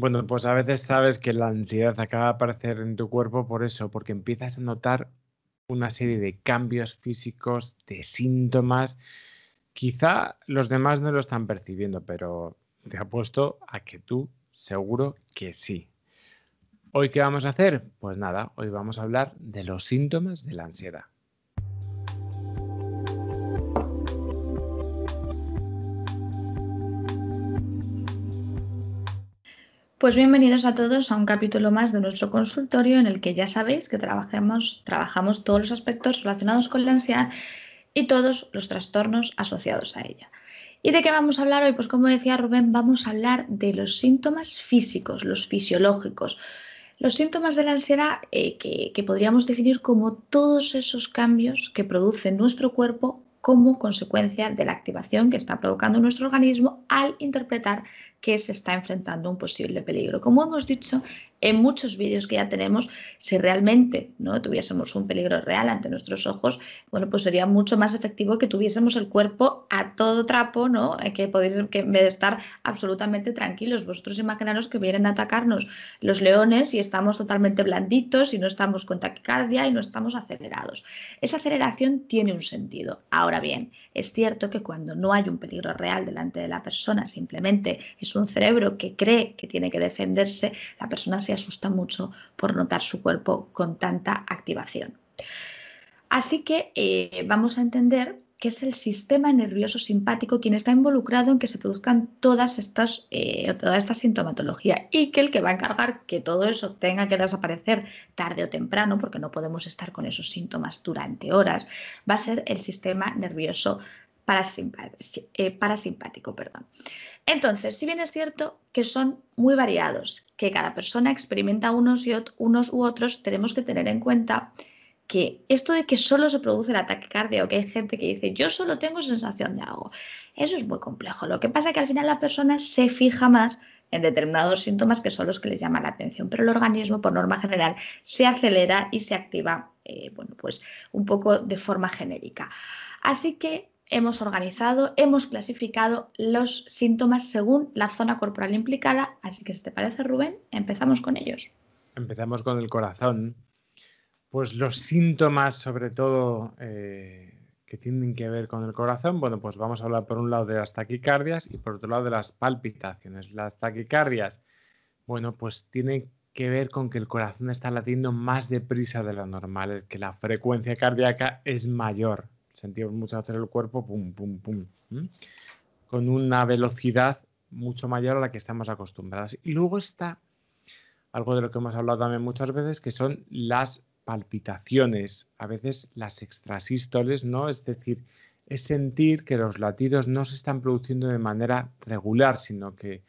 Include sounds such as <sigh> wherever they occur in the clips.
Bueno, pues a veces sabes que la ansiedad acaba de aparecer en tu cuerpo por eso, porque empiezas a notar una serie de cambios físicos, de síntomas. Quizá los demás no lo están percibiendo, pero te apuesto a que tú seguro que sí. ¿Hoy qué vamos a hacer? Pues nada, hoy vamos a hablar de los síntomas de la ansiedad. Pues bienvenidos a todos a un capítulo más de nuestro consultorio en el que ya sabéis que trabajamos, trabajamos todos los aspectos relacionados con la ansiedad y todos los trastornos asociados a ella. ¿Y de qué vamos a hablar hoy? Pues como decía Rubén, vamos a hablar de los síntomas físicos, los fisiológicos, los síntomas de la ansiedad eh, que, que podríamos definir como todos esos cambios que produce nuestro cuerpo como consecuencia de la activación que está provocando nuestro organismo al interpretar que se está enfrentando a un posible peligro. Como hemos dicho en muchos vídeos que ya tenemos, si realmente no tuviésemos un peligro real ante nuestros ojos, bueno, pues sería mucho más efectivo que tuviésemos el cuerpo a todo trapo, ¿no? Eh, que podéis, en vez de estar absolutamente tranquilos, vosotros imaginaros que vienen a atacarnos los leones y estamos totalmente blanditos y no estamos con taquicardia y no estamos acelerados. Esa aceleración tiene un sentido. Ahora bien, es cierto que cuando no hay un peligro real delante de la persona, simplemente es un cerebro que cree que tiene que defenderse, la persona se asusta mucho por notar su cuerpo con tanta activación. Así que eh, vamos a entender que es el sistema nervioso simpático quien está involucrado en que se produzcan todas estas, eh, toda esta sintomatología y que el que va a encargar que todo eso tenga que desaparecer tarde o temprano, porque no podemos estar con esos síntomas durante horas, va a ser el sistema nervioso eh, parasimpático. Perdón. Entonces, si bien es cierto que son muy variados, que cada persona experimenta unos, y u otros, tenemos que tener en cuenta que esto de que solo se produce el ataque cardíaco, que hay gente que dice yo solo tengo sensación de algo, eso es muy complejo. Lo que pasa es que al final la persona se fija más en determinados síntomas que son los que les llaman la atención, pero el organismo por norma general se acelera y se activa, eh, bueno, pues un poco de forma genérica. Así que hemos organizado, hemos clasificado los síntomas según la zona corporal implicada. Así que si te parece, Rubén, empezamos con ellos. Empezamos con el corazón. Pues los síntomas, sobre todo, eh, que tienen que ver con el corazón, bueno, pues vamos a hablar por un lado de las taquicardias y por otro lado de las palpitaciones. Las taquicardias, bueno, pues tienen que ver con que el corazón está latiendo más deprisa de lo normal, que la frecuencia cardíaca es mayor sentimos muchas veces el cuerpo, pum, pum, pum, con una velocidad mucho mayor a la que estamos acostumbradas. Y luego está algo de lo que hemos hablado también muchas veces, que son las palpitaciones, a veces las extrasístoles, ¿no? Es decir, es sentir que los latidos no se están produciendo de manera regular, sino que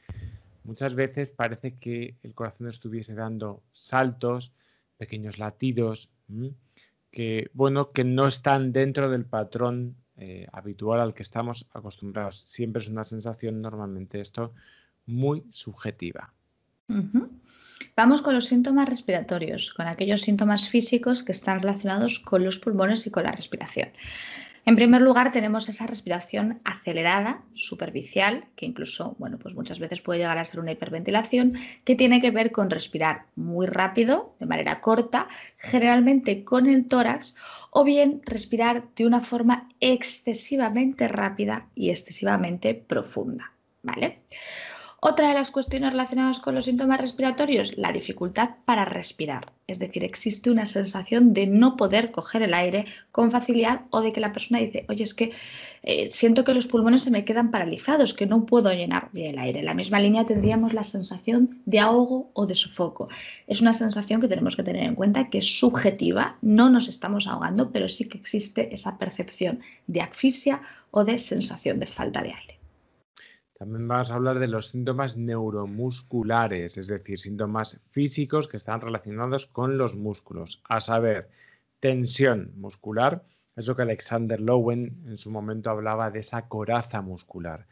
muchas veces parece que el corazón estuviese dando saltos, pequeños latidos que, bueno, que no están dentro del patrón eh, habitual al que estamos acostumbrados. Siempre es una sensación, normalmente esto, muy subjetiva. Vamos con los síntomas respiratorios, con aquellos síntomas físicos que están relacionados con los pulmones y con la respiración. En primer lugar, tenemos esa respiración acelerada, superficial, que incluso, bueno, pues muchas veces puede llegar a ser una hiperventilación, que tiene que ver con respirar muy rápido, de manera corta, generalmente con el tórax, o bien respirar de una forma excesivamente rápida y excesivamente profunda, ¿vale? Otra de las cuestiones relacionadas con los síntomas respiratorios, la dificultad para respirar. Es decir, existe una sensación de no poder coger el aire con facilidad o de que la persona dice, oye, es que eh, siento que los pulmones se me quedan paralizados, que no puedo llenar bien el aire. En la misma línea tendríamos la sensación de ahogo o de sofoco. Es una sensación que tenemos que tener en cuenta que es subjetiva, no nos estamos ahogando, pero sí que existe esa percepción de asfixia o de sensación de falta de aire. También vamos a hablar de los síntomas neuromusculares, es decir, síntomas físicos que están relacionados con los músculos, a saber, tensión muscular, es lo que Alexander Lowen en su momento hablaba de esa coraza muscular.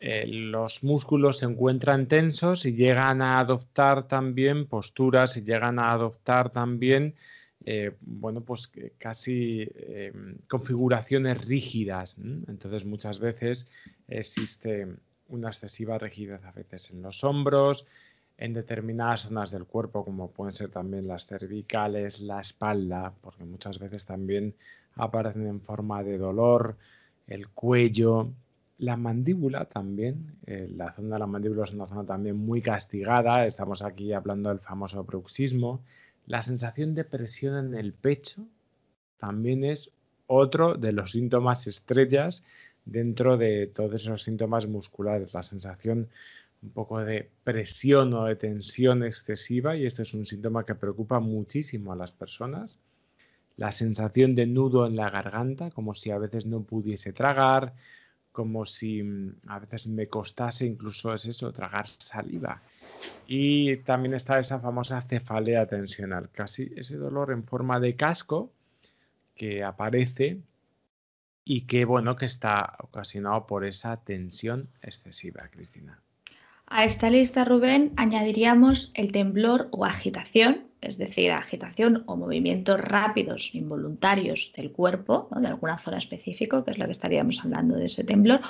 Eh, los músculos se encuentran tensos y llegan a adoptar también posturas y llegan a adoptar también eh, bueno, pues casi eh, configuraciones rígidas. Entonces, muchas veces existe una excesiva rigidez a veces en los hombros, en determinadas zonas del cuerpo, como pueden ser también las cervicales, la espalda, porque muchas veces también aparecen en forma de dolor, el cuello, la mandíbula también, eh, la zona de la mandíbula es una zona también muy castigada, estamos aquí hablando del famoso bruxismo, la sensación de presión en el pecho también es otro de los síntomas estrellas dentro de todos esos síntomas musculares, la sensación un poco de presión o de tensión excesiva, y este es un síntoma que preocupa muchísimo a las personas. La sensación de nudo en la garganta, como si a veces no pudiese tragar, como si mm, a veces me costase incluso es eso, tragar saliva. Y también está esa famosa cefalea tensional, casi ese dolor en forma de casco que aparece y qué bueno que está ocasionado por esa tensión excesiva, Cristina. A esta lista, Rubén, añadiríamos el temblor o agitación, es decir, agitación o movimientos rápidos, involuntarios del cuerpo, de alguna zona específica, que es lo que estaríamos hablando de ese temblor,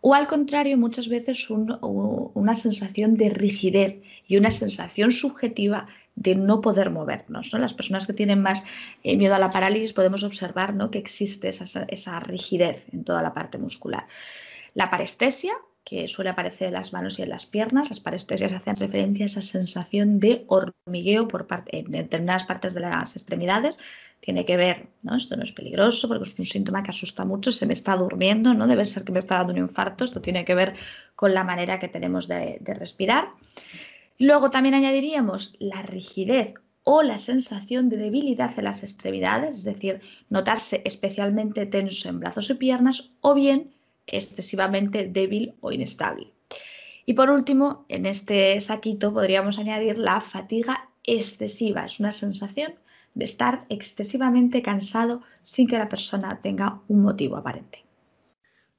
o al contrario, muchas veces una sensación de rigidez y una sensación subjetiva de no poder movernos. ¿no? Las personas que tienen más eh, miedo a la parálisis podemos observar ¿no? que existe esa, rigidez en toda la parte muscular. La parestesia, que suele aparecer en las manos y en las piernas. Las parestesias hacen referencia a esa sensación de hormigueo por parte, en determinadas partes de las extremidades. Tiene que ver, ¿no? Esto no es peligroso porque es un síntoma que asusta mucho, se me está durmiendo, ¿no? Debe ser que me está dando un infarto. Esto tiene que ver con la manera que tenemos de respirar. Luego también añadiríamos la rigidez o la sensación de debilidad en las extremidades, es decir, notarse especialmente tenso en brazos y piernas o bien excesivamente débil o inestable. Y por último, en este saquito podríamos añadir la fatiga excesiva, es una sensación de estar excesivamente cansado sin que la persona tenga un motivo aparente.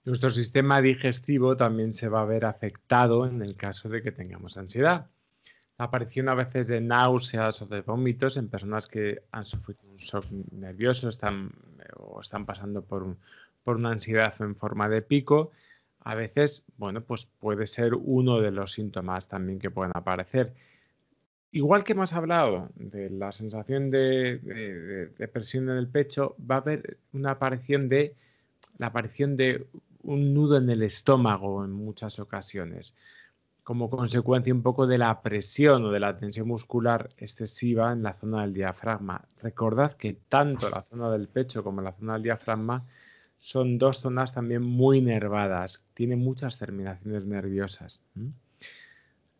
Nuestro sistema digestivo también se va a ver afectado en el caso de que tengamos ansiedad aparición a veces de náuseas o de vómitos en personas que han sufrido un shock nervioso o están pasando por, una ansiedad en forma de pico. A veces, bueno, pues puede ser uno de los síntomas también que pueden aparecer. Igual que hemos hablado de la sensación de, de, presión en el pecho, va a haber una aparición de la aparición de un nudo en el estómago en muchas ocasiones como consecuencia un poco de la presión o de la tensión muscular excesiva en la zona del diafragma. Recordad que tanto la zona del pecho como la zona del diafragma son dos zonas también muy nervadas, tienen muchas terminaciones nerviosas.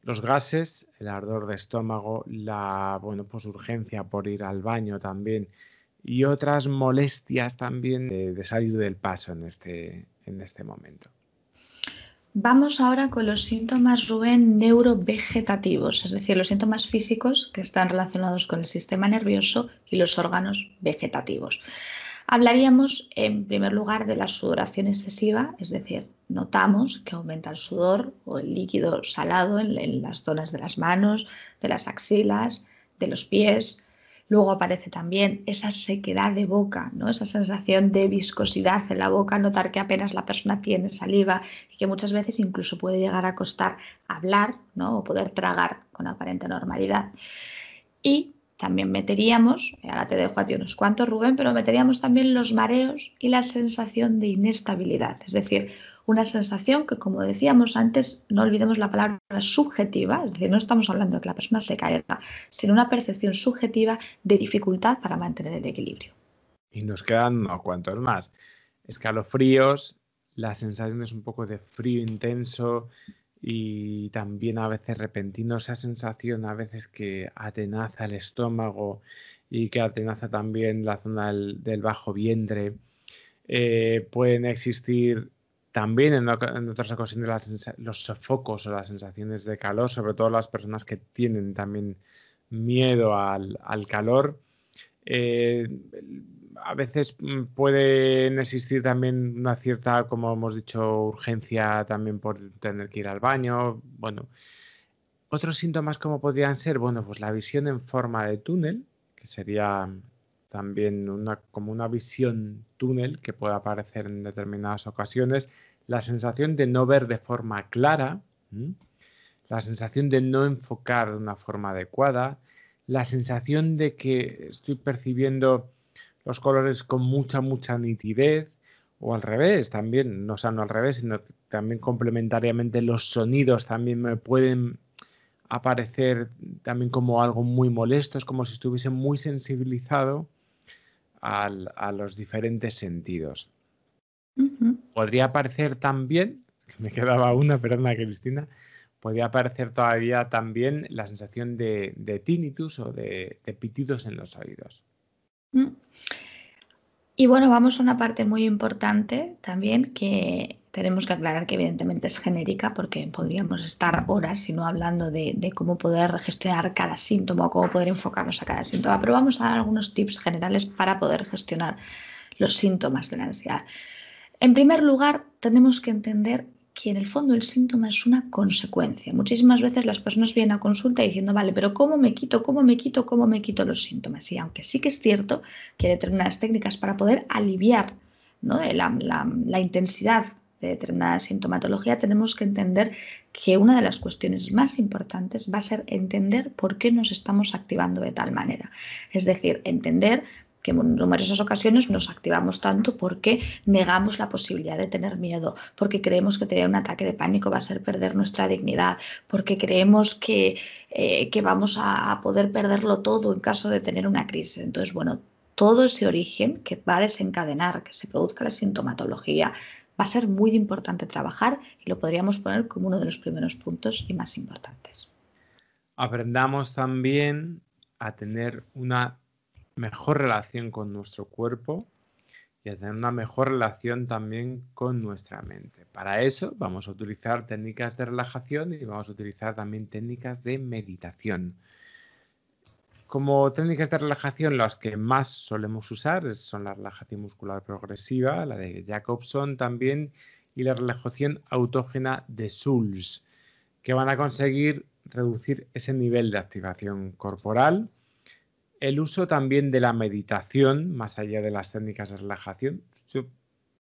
Los gases, el ardor de estómago, la bueno, pues urgencia por ir al baño también y otras molestias también de, de del paso este, en este momento. Vamos ahora con los síntomas, Rubén, neurovegetativos, es decir, los síntomas físicos que están relacionados con el sistema nervioso y los órganos vegetativos. Hablaríamos en primer lugar de la sudoración excesiva, es decir, notamos que aumenta el sudor o el líquido salado en, en las zonas de las manos, de las axilas, de los pies, Luego aparece también esa sequedad de boca, ¿no? esa sensación de viscosidad en la boca, notar que apenas la persona tiene saliva y que muchas veces incluso puede llegar a costar hablar ¿no? o poder tragar con aparente normalidad. Y también meteríamos, ahora te dejo a ti unos cuantos, Rubén, pero meteríamos también los mareos y la sensación de inestabilidad, es decir, una sensación que, como decíamos antes, no olvidemos la palabra subjetiva, es decir, no estamos hablando de que la persona se caiga, sino una percepción subjetiva de dificultad para mantener el equilibrio. Y nos quedan unos cuantos más. Escalofríos, la sensación es un poco de frío intenso y también a veces repentino, esa sensación a veces que atenaza el estómago y que atenaza también la zona del, bajo vientre. Eh, pueden existir también en, otras ocasiones los sofocos o las sensaciones de calor, sobre todo las personas que tienen también miedo al, calor. Eh, a veces mm, pueden existir también una cierta, como hemos dicho, urgencia también por tener que ir al baño. Bueno, otros síntomas como podrían ser, bueno, pues la visión en forma de túnel, que sería también una, como una visión túnel que puede aparecer en determinadas ocasiones, la sensación de no ver de forma clara, la sensación de no enfocar de una forma adecuada, la sensación de que estoy percibiendo los colores con mucha, mucha nitidez, o al revés, también, no, sano al revés, sino también complementariamente los sonidos también me pueden aparecer también como algo muy molesto, es como si estuviese muy sensibilizado a los diferentes sentidos. Podría aparecer también, <laughs> me quedaba una, perdona Cristina, podría aparecer todavía también la sensación de, de tinnitus o de, de, pitidos en los oídos. Mm. Y bueno, vamos a una parte muy importante también que tenemos que aclarar que evidentemente es genérica porque podríamos estar horas, y no hablando de, cómo poder gestionar cada síntoma o cómo poder enfocarnos a cada síntoma, pero vamos a dar algunos tips generales para poder gestionar los síntomas de la ansiedad. En primer lugar, tenemos que entender que en el fondo el síntoma es una consecuencia. Muchísimas veces las personas vienen a consulta diciendo, vale, pero ¿cómo me quito, cómo me quito, cómo me quito los síntomas? Y aunque sí que es cierto que hay determinadas técnicas para poder aliviar ¿no? la intensidad de determinada sintomatología, tenemos que entender que una de las cuestiones más importantes va a ser entender por qué nos estamos activando de tal manera. Es decir, entender que en numerosas ocasiones nos activamos tanto porque negamos la posibilidad de tener miedo, porque creemos que tener un ataque de pánico va a ser perder nuestra dignidad, porque creemos que, eh, que vamos a poder perderlo todo en caso de tener una crisis. Entonces, bueno, todo ese origen que va a desencadenar que se produzca la sintomatología va a ser muy importante trabajar y lo podríamos poner como uno de los primeros puntos y más importantes. Aprendamos también a tener una mejor relación con nuestro cuerpo y a tener una mejor relación también con nuestra mente. Para eso vamos a utilizar técnicas de relajación y vamos a utilizar también técnicas de meditación. Como técnicas de relajación, las que más solemos usar son la relajación muscular progresiva, la de Jacobson también, y la relajación autógena de Suls, que van a conseguir reducir ese nivel de activación corporal. El uso también de la meditación, más allá de las técnicas de relajación.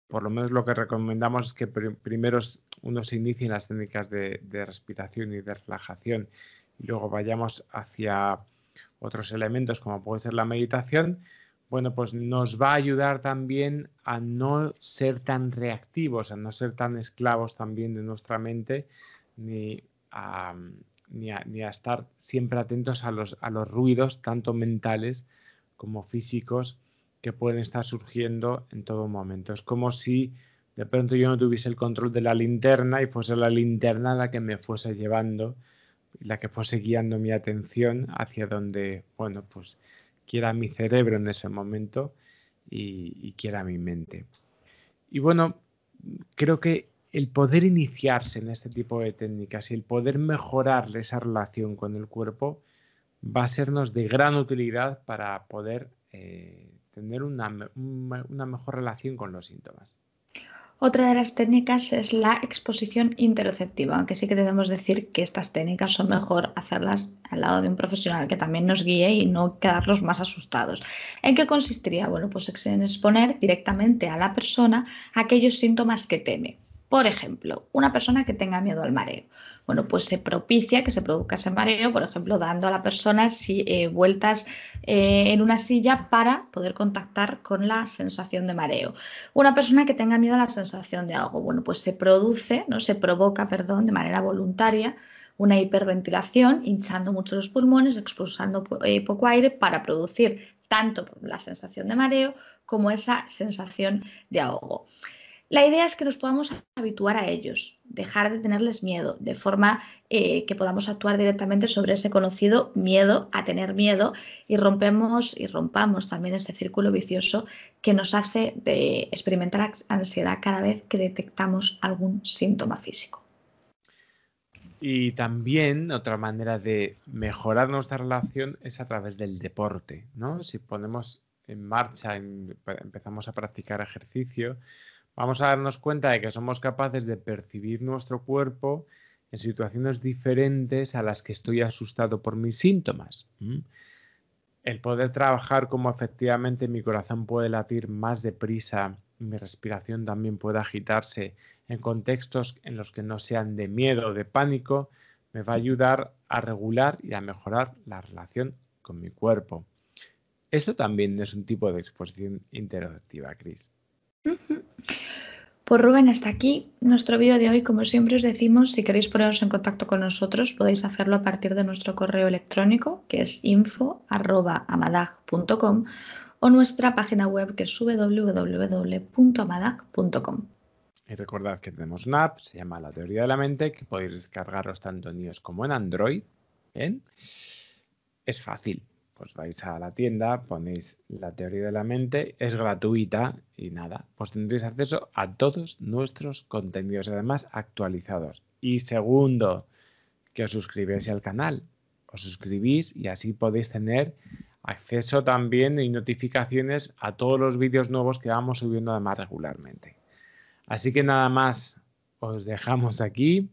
por lo menos lo que recomendamos es que primero uno se inicie en las técnicas de, de respiración y de relajación y luego vayamos hacia otros elementos como puede ser la meditación, bueno, pues nos va a ayudar también a no ser tan reactivos, a no ser tan esclavos también de nuestra mente, ni a, ni estar siempre atentos a los, a los ruidos, tanto mentales como físicos, que pueden estar surgiendo en todo momento. Es como si de pronto yo no tuviese el control de la linterna y fuese la linterna la que me fuese llevando la que fuese guiando mi atención hacia donde, bueno, pues quiera mi cerebro en ese momento y, quiera mi mente. Y bueno, creo que el poder iniciarse en este tipo de técnicas y el poder mejorar esa relación con el cuerpo va a sernos de gran utilidad para poder eh, tener una mejor relación con los síntomas. Otra de las técnicas es la exposición interoceptiva, aunque sí que debemos decir que estas técnicas son mejor hacerlas al lado de un profesional que también nos guíe y no quedarnos más asustados. ¿En qué consistiría? Bueno, pues en exponer directamente a la persona aquellos síntomas que teme. Por ejemplo, una persona que tenga miedo al mareo. Bueno, pues se propicia que se produzca ese mareo, por ejemplo, dando a la persona eh, vueltas eh, en una silla para poder contactar con la sensación de mareo. Una persona que tenga miedo a la sensación de ahogo, bueno, pues se produce, no se provoca, perdón, de manera voluntaria una hiperventilación, hinchando mucho los pulmones, expulsando eh, poco aire para producir tanto la sensación de mareo como esa sensación de ahogo. La idea es que nos podamos habituar a ellos, dejar de tenerles miedo, de forma eh, que podamos actuar directamente sobre ese conocido miedo a tener miedo y rompemos y rompamos también ese círculo vicioso que nos hace de experimentar ansiedad cada vez que detectamos algún síntoma físico. Y también otra manera de mejorar nuestra relación es a través del deporte, ¿no? Si ponemos en marcha, empezamos a practicar ejercicio, vamos a darnos cuenta de que somos capaces de percibir nuestro cuerpo en situaciones diferentes a las que estoy asustado por mis síntomas. El poder trabajar como efectivamente mi corazón puede latir más deprisa, mi respiración también puede agitarse en contextos en los que no sean de miedo o de pánico, me va a ayudar a regular y a mejorar la relación con mi cuerpo. Esto también es un tipo de exposición interactiva, Cris. Pues Rubén, hasta aquí nuestro vídeo de hoy. Como siempre os decimos, si queréis poneros en contacto con nosotros, podéis hacerlo a partir de nuestro correo electrónico, que es info.amadag.com o nuestra página web, que es www.amadag.com. Y recordad que tenemos una app, se llama La Teoría de la Mente, que podéis descargaros tanto en iOS como en Android. Es fácil, pues vais a la tienda, ponéis la teoría de la mente, es gratuita y nada, pues tendréis acceso a todos nuestros contenidos, además actualizados. Y segundo, que os suscribáis al canal, os suscribís y así podéis tener acceso también y notificaciones a todos los vídeos nuevos que vamos subiendo además regularmente. Así que nada más, os dejamos aquí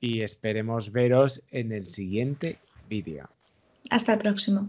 y esperemos veros en el siguiente vídeo. Hasta el próximo.